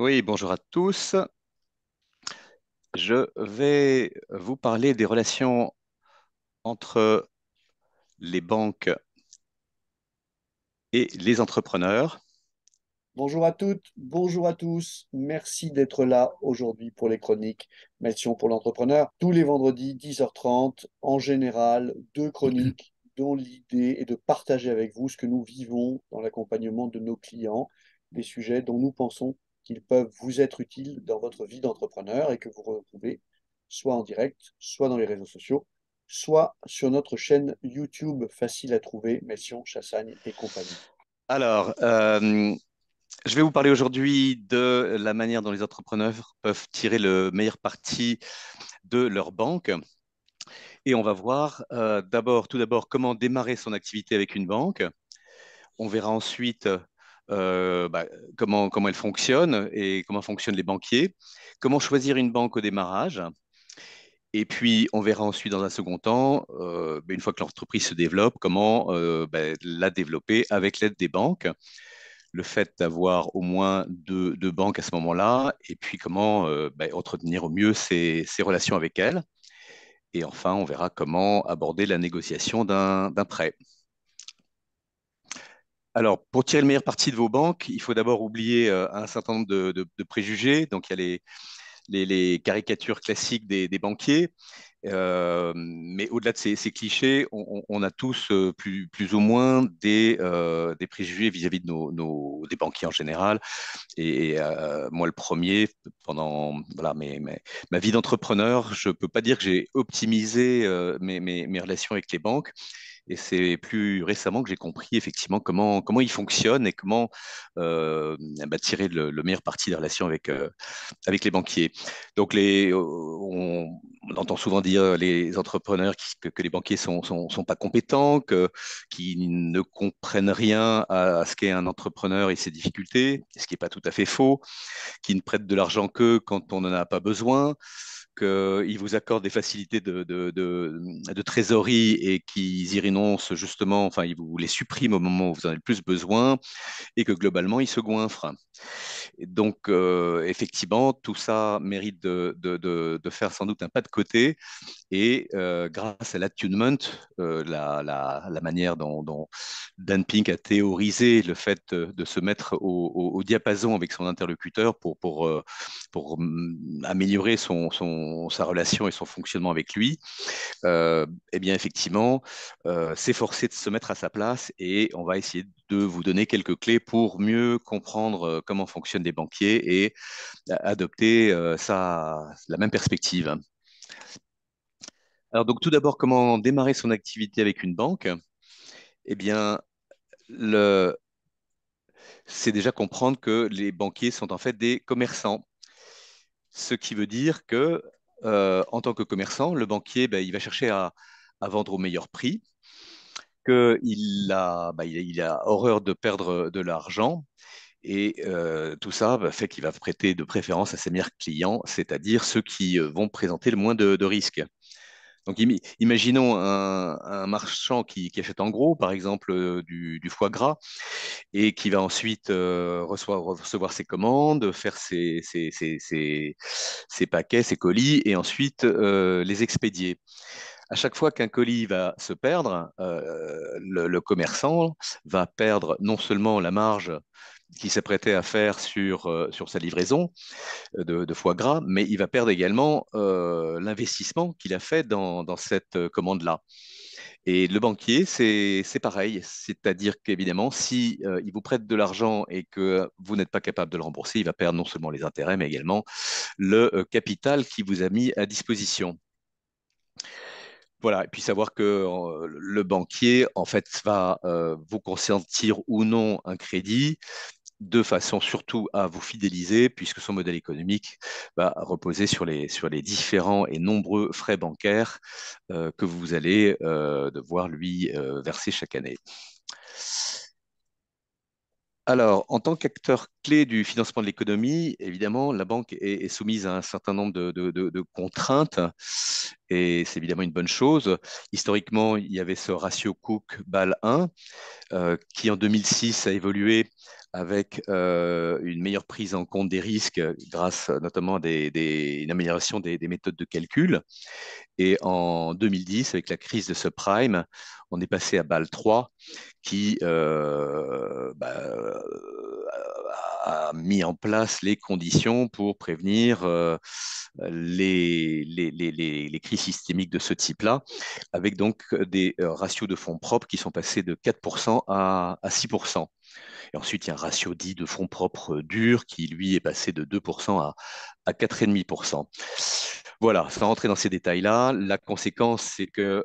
Oui, bonjour à tous. Je vais vous parler des relations entre les banques et les entrepreneurs. Bonjour à toutes, bonjour à tous. Merci d'être là aujourd'hui pour les chroniques Mention pour l'entrepreneur. Tous les vendredis 10h30, en général, deux chroniques dont l'idée est de partager avec vous ce que nous vivons dans l'accompagnement de nos clients, des sujets dont nous pensons qu'ils peuvent vous être utiles dans votre vie d'entrepreneur et que vous retrouvez soit en direct, soit dans les réseaux sociaux, soit sur notre chaîne YouTube facile à trouver, Mession, Chassagne et compagnie. Alors, euh, je vais vous parler aujourd'hui de la manière dont les entrepreneurs peuvent tirer le meilleur parti de leur banque. Et on va voir euh, d'abord, tout d'abord, comment démarrer son activité avec une banque. On verra ensuite euh, bah, comment, elle fonctionne et comment fonctionnent les banquiers, comment choisir une banque au démarrage. Et puis, on verra ensuite dans un second temps, euh, ben, une fois que l'entreprise se développe, comment euh, ben, la développer avec l'aide des banques. Le fait d'avoir au moins deux, banques à ce moment-là, et puis comment ben, entretenir au mieux ses relations avec elles. Et enfin, on verra comment aborder la négociation d'un prêt. Alors, pour tirer le meilleur parti de vos banques, il faut d'abord oublier euh, un certain nombre de, préjugés. Donc, il y a les, caricatures classiques des, banquiers. Euh, mais au-delà de ces, clichés, on, a tous euh, plus, ou moins des, préjugés vis-à-vis des banquiers en général. Et, moi, le premier, pendant ma vie d'entrepreneur, je ne peux pas dire que j'ai optimisé mes, relations avec les banques. Et c'est plus récemment que j'ai compris effectivement comment, comment il fonctionne et comment euh, bah, tirer le, meilleur parti des relations avec, euh, avec les banquiers. Donc, on, entend souvent dire les entrepreneurs que, les banquiers ne sont, pas compétents, qu'ils ne comprennent rien à, ce qu'est un entrepreneur et ses difficultés, ce qui n'est pas tout à fait faux, qu'ils ne prêtent de l'argent que quand on n'en a pas besoin qu'ils il vous accordent des facilités de, trésorerie et qu'ils y renoncent justement, enfin, ils vous les suppriment au moment où vous en avez le plus besoin et que globalement, ils se goinfrent. donc, euh, effectivement, tout ça mérite de, faire sans doute un pas de côté et euh, grâce à l'attunement, euh, la, manière dont, Dan Pink a théorisé le fait de, se mettre au, diapason avec son interlocuteur pour, pour pour mmh, améliorer son, sa relation et son fonctionnement avec lui, euh, eh bien effectivement, euh, s'efforcer de se mettre à sa place et on va essayer de vous donner quelques clés pour mieux comprendre euh, comment fonctionnent les banquiers et adopter la même perspective. Alors donc tout d'abord, comment démarrer son activité avec une banque Eh bien, le, c'est déjà comprendre que les banquiers sont en fait des commerçants ce qui veut dire que, euh, en tant que commerçant, le banquier, ben, il va chercher à, vendre au meilleur prix, qu'il ben, a, il a, horreur de perdre de l'argent, et euh, tout ça ben, fait qu'il va prêter de préférence à ses meilleurs clients, c'est-à-dire ceux qui euh, vont présenter le moins de risques. Donc, imaginons un, marchand qui, achète en gros, par exemple, euh, du, foie gras, et qui va ensuite euh, recevoir, ses commandes, faire ses, paquets, ses colis, et ensuite euh, les expédier à chaque fois qu'un colis va se perdre, le, commerçant va perdre non seulement la marge qui s'est prêté à faire sur, euh, sur sa livraison euh, de, foie gras, mais il va perdre également euh, l'investissement qu'il a fait dans, cette commande-là. Et le banquier, c'est pareil. C'est-à-dire qu'évidemment, si vous prête de l'argent et que vous n'êtes pas capable de le rembourser, il va perdre non seulement les intérêts, mais également le capital qu'il vous a mis à disposition. Voilà, et puis savoir que le banquier, en fait, va vous consentir ou non un crédit, de façon surtout à vous fidéliser, puisque son modèle économique va reposer sur les, sur les différents et nombreux frais bancaires euh, que vous allez euh, devoir lui euh, verser chaque année. Alors, en tant qu'acteur clé du financement de l'économie, évidemment, la banque est, soumise à un certain nombre de, contraintes, et c'est évidemment une bonne chose. Historiquement, il y avait ce ratio cook ball 1, qui en 2006 a évolué avec euh, une meilleure prise en compte des risques euh, grâce euh, notamment à des, des, une amélioration des, méthodes de calcul. Et en 2010, avec la crise de subprime, on est passé à BAL3 qui bah, a mis en place les conditions pour prévenir euh, les, les, les, les, crises systémiques de ce type-là, avec donc euh, des euh, ratios de fonds propres qui sont passés de 4% à, 6%. Et ensuite, il y a un ratio dit de fonds propres durs qui, lui, est passé de 2% à, à 4,5%. Voilà, sans rentrer dans ces détails-là, la conséquence, c'est que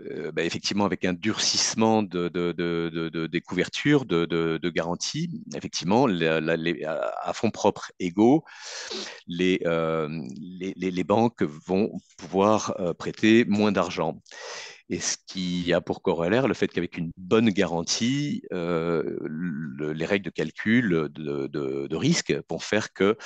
euh, bah, effectivement, avec un durcissement des couvertures, de, garanties, effectivement, à fonds propres égaux, les, euh, banques vont pouvoir euh, prêter moins d'argent et ce qui a pour corollaire le fait qu'avec une bonne garantie, euh, les règles de calcul de, risque vont faire que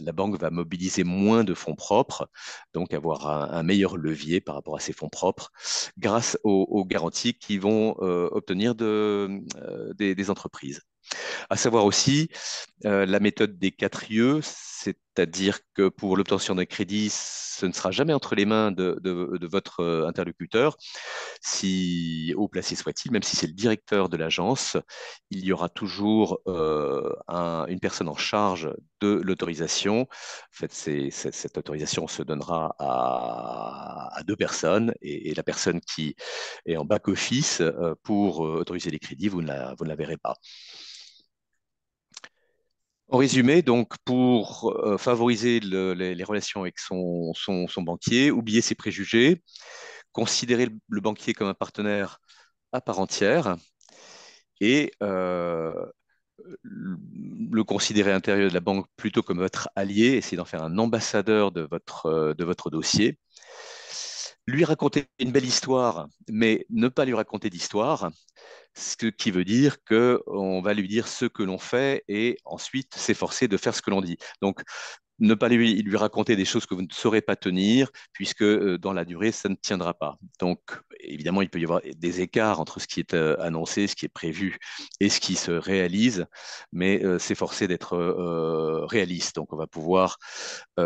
la banque va mobiliser moins de fonds propres, donc avoir un, meilleur levier par rapport à ses fonds propres grâce aux, garanties qu'ils vont euh, obtenir de, euh, des, entreprises. À savoir aussi, la méthode des quatre yeux, c'est c'est-à-dire que pour l'obtention d'un crédit, ce ne sera jamais entre les mains de, votre euh, interlocuteur, si haut placé soit-il, même si c'est le directeur de l'agence, il y aura toujours euh, une personne en charge de l'autorisation. En fait, cette autorisation se donnera à, deux personnes et, la personne qui est en back-office euh, pour autoriser les crédits, vous ne la verrez pas. En résumé, donc pour euh, favoriser les, relations avec son, son, banquier, oublier ses préjugés, considérer le, banquier comme un partenaire à part entière et euh, le considérer à l'intérieur de la banque plutôt comme votre allié, essayer d'en faire un ambassadeur de votre, euh, de votre dossier lui raconter une belle histoire, mais ne pas lui raconter d'histoire, ce qui veut dire qu'on va lui dire ce que l'on fait et ensuite s'efforcer de faire ce que l'on dit. Donc, ne pas lui, raconter des choses que vous ne saurez pas tenir, puisque euh, dans la durée, ça ne tiendra pas. Donc, évidemment, il peut y avoir des écarts entre ce qui est euh, annoncé, ce qui est prévu et ce qui se réalise, mais euh, c'est forcé d'être réaliste. Donc, on va pouvoir, il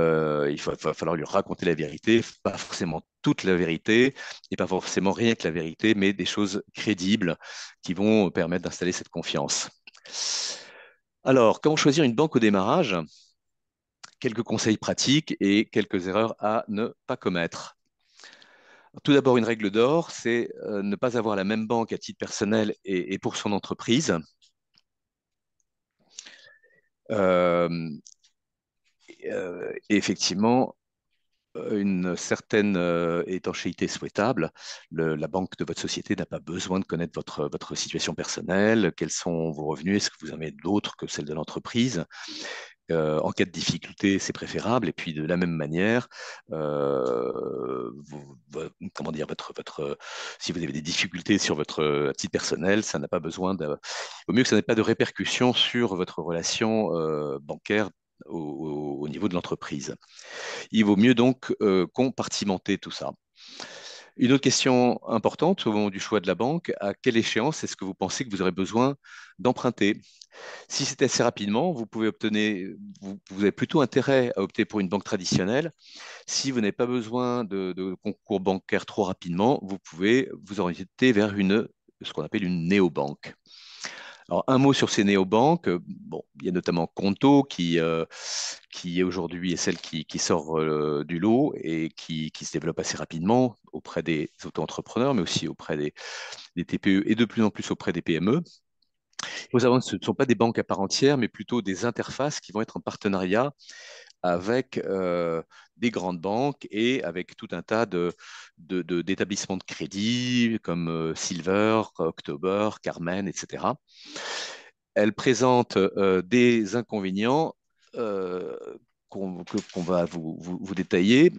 va, falloir lui raconter la vérité, pas forcément toute la vérité, et pas forcément rien que la vérité, mais des choses crédibles qui vont permettre d'installer cette confiance. Alors, comment choisir une banque au démarrage quelques conseils pratiques et quelques erreurs à ne pas commettre. Tout d'abord, une règle d'or, c'est euh, ne pas avoir la même banque à titre personnel et, pour son entreprise. Euh, euh, effectivement, une certaine étanchéité souhaitable. la banque de votre société n'a pas besoin de connaître votre, votre situation personnelle, quels sont vos revenus, est-ce que vous en avez d'autres que celles de l'entreprise. Euh, en cas de difficulté, c'est préférable. Et puis de la même manière, euh, comment dire, votre, votre, euh, si vous avez des difficultés sur votre titre personnel, ça n'a pas besoin de, mieux que ça n'ait pas de répercussions sur votre relation bancaire au, niveau de l'entreprise. Il vaut mieux donc compartimenter tout ça. Une autre question importante au moment du choix de la banque, à quelle échéance est-ce que vous pensez que vous aurez besoin d'emprunter Si c'est assez rapidement, vous pouvez avez plutôt intérêt à opter pour une banque traditionnelle. Si vous n'avez pas besoin de, concours bancaire trop rapidement, vous pouvez vous orienter vers ce qu'on appelle une néobanque un mot sur ces néobanques. Euh, bon, il y a notamment Conto qui, euh, est aujourd'hui est celle qui, sort euh, du lot et qui, se développe assez rapidement auprès des auto-entrepreneurs, mais aussi auprès des, TPE et de plus en plus auprès des PME ce ne sont pas des banques à part entière, mais plutôt des interfaces qui vont être en partenariat avec euh, des grandes banques et avec tout un tas d'établissements de, crédit comme euh, Silver, October, Carmen, etc. Elles présentent euh, des inconvénients qu'on va vous, détailler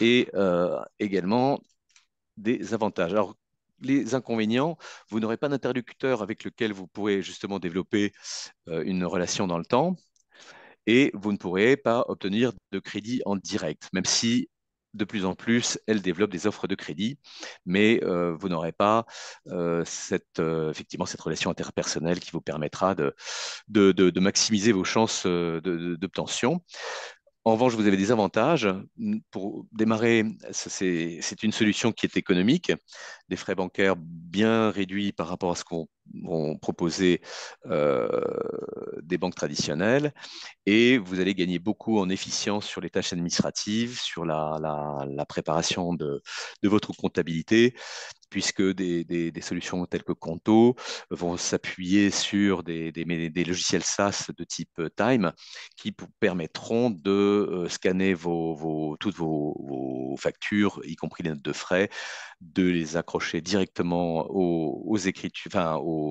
et également des avantages. Alors, les inconvénients, vous n'aurez pas d'interlocuteur avec lequel vous pourrez justement développer euh, une relation dans le temps et vous ne pourrez pas obtenir de crédit en direct, même si de plus en plus, elle développe des offres de crédit, mais euh, vous n'aurez pas euh, cette, effectivement cette relation interpersonnelle qui vous permettra de maximiser vos chances d'obtention. En revanche, vous avez des avantages. Pour démarrer, c'est une solution qui est économique, des frais bancaires bien réduits par rapport à ce qu'on vont proposer euh, des banques traditionnelles et vous allez gagner beaucoup en efficience sur les tâches administratives, sur la, préparation de, votre comptabilité, puisque des, solutions telles que Conto vont s'appuyer sur des, des, logiciels SaaS de type euh, Time qui permettront de euh, scanner vos, toutes vos, vos factures, y compris les notes de frais, de les accrocher directement aux, écritures, enfin, aux,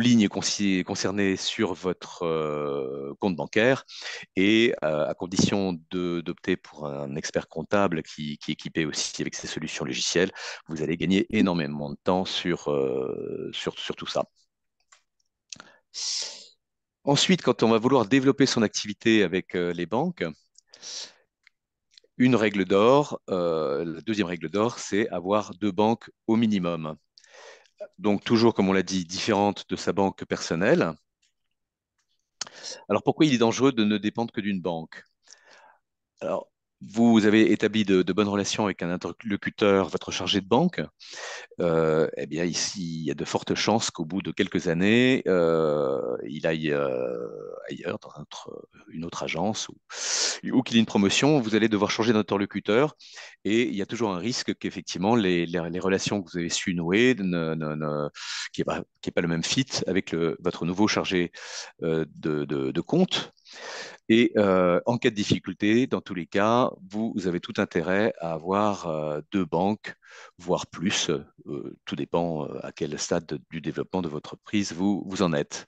lignes concernées sur votre euh, compte bancaire et euh, à condition d'opter pour un expert comptable qui, est équipé aussi avec ces solutions logicielles, vous allez gagner énormément de temps euh, sur, sur tout ça. Ensuite, quand on va vouloir développer son activité avec les banques, une règle d'or, euh, la deuxième règle d'or, c'est avoir deux banques au minimum. Donc toujours, comme on l'a dit, différente de sa banque personnelle. Alors pourquoi il est dangereux de ne dépendre que d'une banque Alors vous avez établi de, bonnes relations avec un interlocuteur, votre chargé de banque, euh, eh bien ici, il y a de fortes chances qu'au bout de quelques années, euh, il aille euh, ailleurs, dans une autre agence, ou, qu'il ait une promotion, vous allez devoir changer d'interlocuteur, et il y a toujours un risque qu'effectivement, les, relations que vous avez su nouer, ne, qui n'est pas, le même fit avec votre nouveau chargé de compte, et euh, en cas de difficulté, dans tous les cas, vous, avez tout intérêt à avoir euh, deux banques, voire plus. Euh, tout dépend à quel stade du développement de votre prise vous, vous en êtes.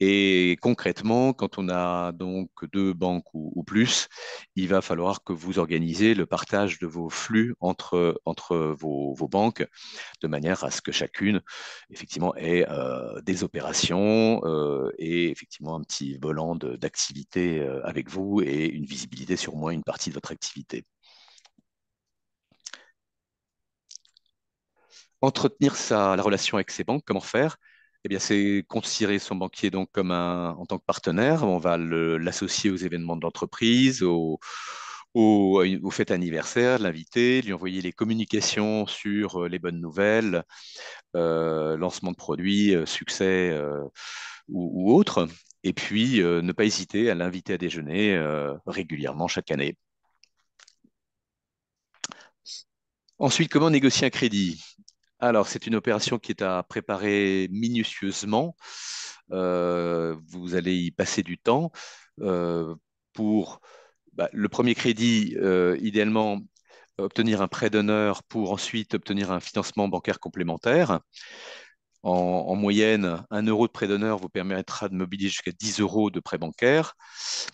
Et concrètement, quand on a donc deux banques ou, plus, il va falloir que vous organisez le partage de vos flux entre, vos, banques, de manière à ce que chacune, effectivement, ait euh, des opérations euh, et effectivement un petit volant d'activité euh, avec vous et une visibilité sur moins une partie de votre activité. Entretenir la relation avec ses banques, comment faire eh bien, c'est considérer son banquier donc comme un, en tant que partenaire. On va l'associer aux événements de l'entreprise, aux, fêtes anniversaires, l'inviter, lui envoyer les communications sur euh, les bonnes nouvelles, euh, lancement de produits, euh, succès ou, autres. Et puis, ne pas hésiter à l'inviter à déjeuner régulièrement chaque année. Ensuite, comment négocier un crédit alors, c'est une opération qui est à préparer minutieusement. Euh, vous allez y passer du temps. Euh, pour bah, le premier crédit, euh, idéalement, obtenir un prêt d'honneur pour ensuite obtenir un financement bancaire complémentaire. En, moyenne, un euro de prêt d'honneur vous permettra de mobiliser jusqu'à 10 euros de prêt bancaire.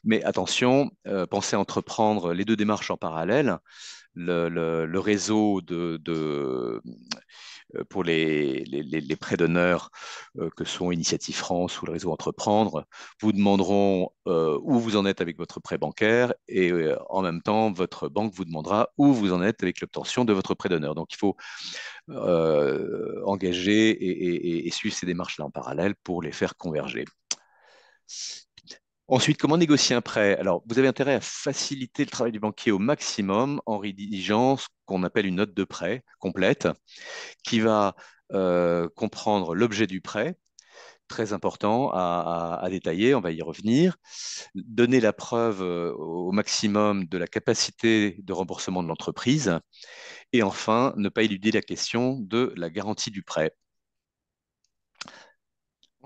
Mais attention, pensez à entreprendre les deux démarches en parallèle. Le, réseau de euh, pour les, prêts d'honneur euh, que sont Initiative France ou le réseau Entreprendre, vous demanderont euh, où vous en êtes avec votre prêt bancaire et en même temps, votre banque vous demandera où vous en êtes avec l'obtention de votre prêt d'honneur. Donc, il faut engager et, et suivre ces démarches-là en parallèle pour les faire converger. Ensuite, comment négocier un prêt Alors, vous avez intérêt à faciliter le travail du banquier au maximum en rédigeant ce qu'on appelle une note de prêt complète, qui va euh, comprendre l'objet du prêt, très important à, détailler, on va y revenir. Donner la preuve euh, au maximum de la capacité de remboursement de l'entreprise. Et enfin, ne pas éluder la question de la garantie du prêt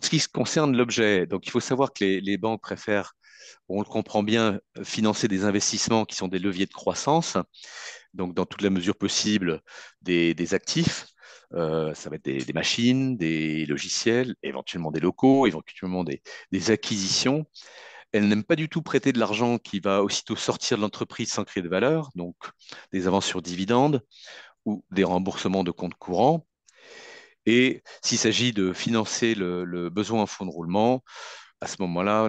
ce qui concerne l'objet, donc il faut savoir que les, banques préfèrent, on le comprend bien, financer des investissements qui sont des leviers de croissance, donc dans toute la mesure possible des, actifs. Euh, ça va être des, machines, des logiciels, éventuellement des locaux, éventuellement des, des acquisitions. Elles n'aiment pas du tout prêter de l'argent qui va aussitôt sortir de l'entreprise sans créer de valeur, donc des avances sur dividendes ou des remboursements de comptes courants. Et s'il s'agit de financer le, besoin en fonds de roulement, à ce moment-là,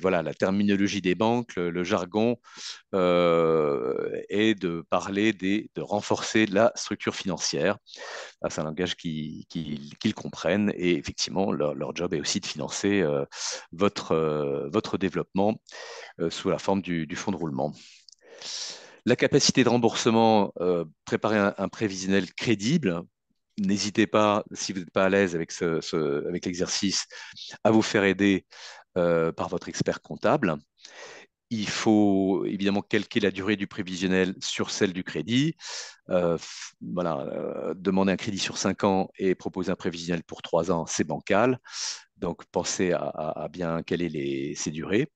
voilà, la terminologie des banques, le, jargon euh, est de parler des, de renforcer la structure financière. Ah, c'est un langage qu'ils comprennent et effectivement, leur, job est aussi de financer euh, euh, votre, développement sous la forme du, fonds de roulement. La capacité de remboursement, préparer un prévisionnel crédible N'hésitez pas, si vous n'êtes pas à l'aise avec, l'exercice, à vous faire aider euh, par votre expert comptable. Il faut évidemment calquer la durée du prévisionnel sur celle du crédit. Euh, voilà, euh, demander un crédit sur 5 ans et proposer un prévisionnel pour 3 ans, c'est bancal. Donc, pensez à, bien caler ces durées.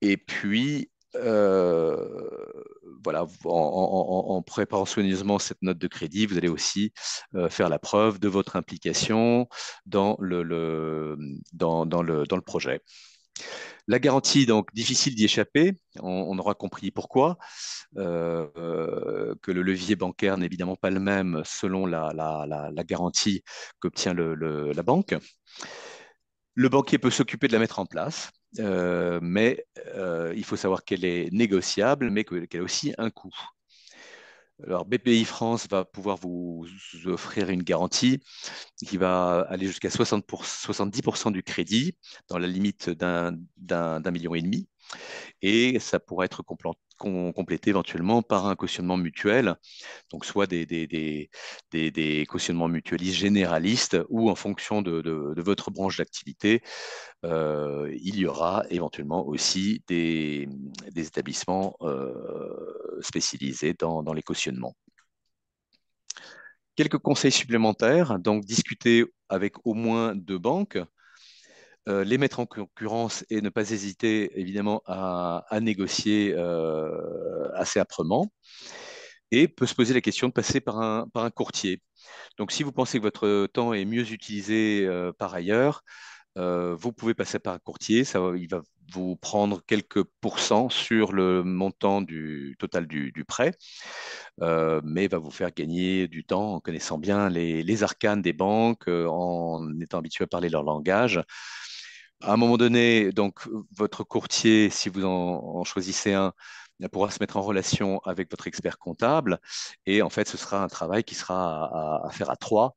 et puis, euh, voilà, en, préparant soigneusement cette note de crédit, vous allez aussi euh, faire la preuve de votre implication dans le, dans, le, projet. La garantie, donc, difficile d'y échapper. On, aura compris pourquoi. Euh, que le levier bancaire n'est évidemment pas le même selon la, la garantie qu'obtient la banque. Le banquier peut s'occuper de la mettre en place. Euh, mais euh, il faut savoir qu'elle est négociable, mais qu'elle a aussi un coût. Alors BPI France va pouvoir vous offrir une garantie qui va aller jusqu'à 70% du crédit dans la limite d'un million et demi. Et ça pourrait être complété éventuellement par un cautionnement mutuel, donc soit des, cautionnements mutualistes généralistes ou en fonction de, votre branche d'activité, euh, il y aura éventuellement aussi des, établissements euh, spécialisés dans, dans les cautionnements. Quelques conseils supplémentaires, donc discuter avec au moins deux banques, euh, les mettre en concurrence et ne pas hésiter évidemment à, négocier euh, assez âprement. Et peut se poser la question de passer par un, courtier. Donc si vous pensez que votre temps est mieux utilisé euh, par ailleurs, vous pouvez passer par un courtier, ça, il va vous prendre quelques pourcents sur le montant du total du, prêt, mais va vous faire gagner du temps en connaissant bien les, les arcanes des banques, en étant habitué à parler leur langage à un moment donné, donc votre courtier, si vous en, choisissez un, pourra se mettre en relation avec votre expert comptable. Et en fait, ce sera un travail qui sera à, faire à trois,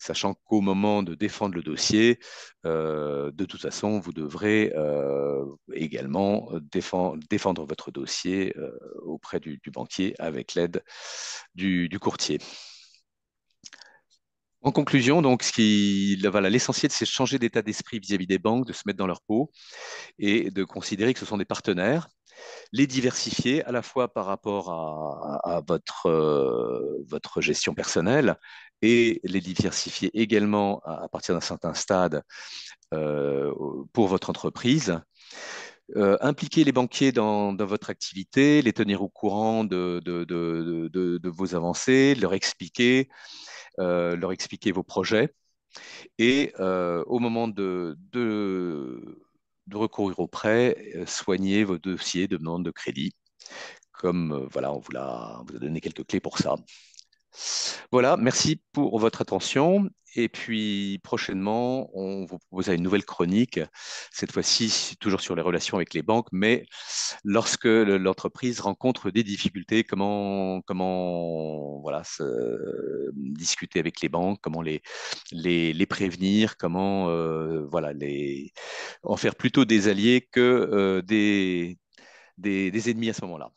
sachant qu'au moment de défendre le dossier, euh, de toute façon, vous devrez euh, également défendre, votre dossier euh, auprès du, banquier avec l'aide du courtier. En conclusion, donc, ce qui, l'essentiel, c'est de changer d'état d'esprit vis-à-vis des banques, de se mettre dans leur peau et de considérer que ce sont des partenaires, les diversifier à la fois par rapport à, euh, votre, gestion personnelle et les diversifier également à, partir d'un certain stade euh, pour votre entreprise. Euh, impliquer les banquiers dans, votre activité, les tenir au courant de, de vos avancées, leur expliquer euh, leur expliquer vos projets. Et euh, au moment de, de, recourir au prêt, euh, soignez vos dossiers de demande de crédit comme voilà, on vous, on vous a, donné quelques clés pour ça. Voilà, merci pour votre attention. Et puis prochainement, on vous proposera une nouvelle chronique, cette fois-ci toujours sur les relations avec les banques, mais lorsque l'entreprise rencontre des difficultés, comment, comment voilà, se, discuter avec les banques, comment les, les, prévenir, comment euh, voilà, les, en faire plutôt des alliés que euh, des, des ennemis à ce moment-là.